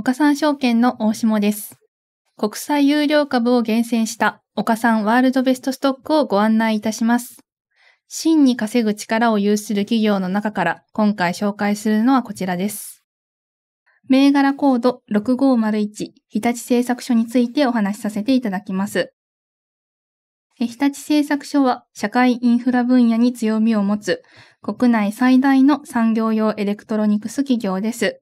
岡三証券の大下です。国際有料株を厳選した岡ん、ワールドベストストックをご案内いたします。真に稼ぐ力を有する企業の中から今回紹介するのはこちらです。銘柄コード6501日立製作所についてお話しさせていただきます。日立製作所は社会インフラ分野に強みを持つ国内最大の産業用エレクトロニクス企業です。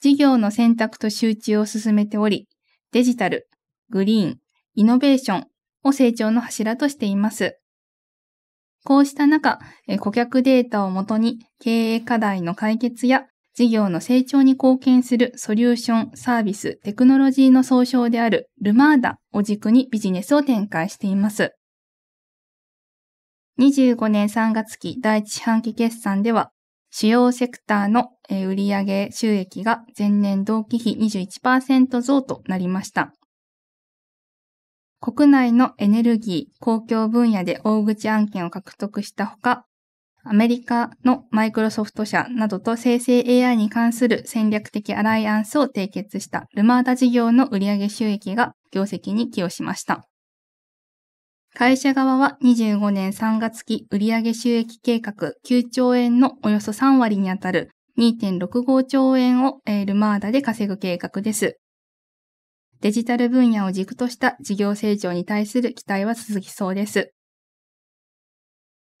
事業の選択と集中を進めており、デジタル、グリーン、イノベーションを成長の柱としています。こうした中、顧客データをもとに経営課題の解決や事業の成長に貢献するソリューション、サービス、テクノロジーの総称であるルマーダを軸にビジネスを展開しています。25年3月期第一四半期決算では、主要セクターの売上収益が前年同期比21%増となりました。国内のエネルギー、公共分野で大口案件を獲得したほか、アメリカのマイクロソフト社などと生成 AI に関する戦略的アライアンスを締結したルマーダ事業の売上収益が業績に寄与しました。会社側は25年3月期売上収益計画9兆円のおよそ3割にあたる2.65兆円をルマーダで稼ぐ計画です。デジタル分野を軸とした事業成長に対する期待は続きそうです。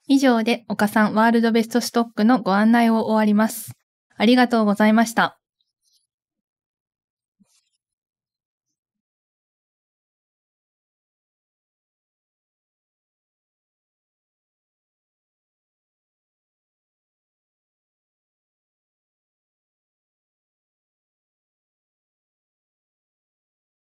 以上で岡さんワールドベストストックのご案内を終わります。ありがとうございました。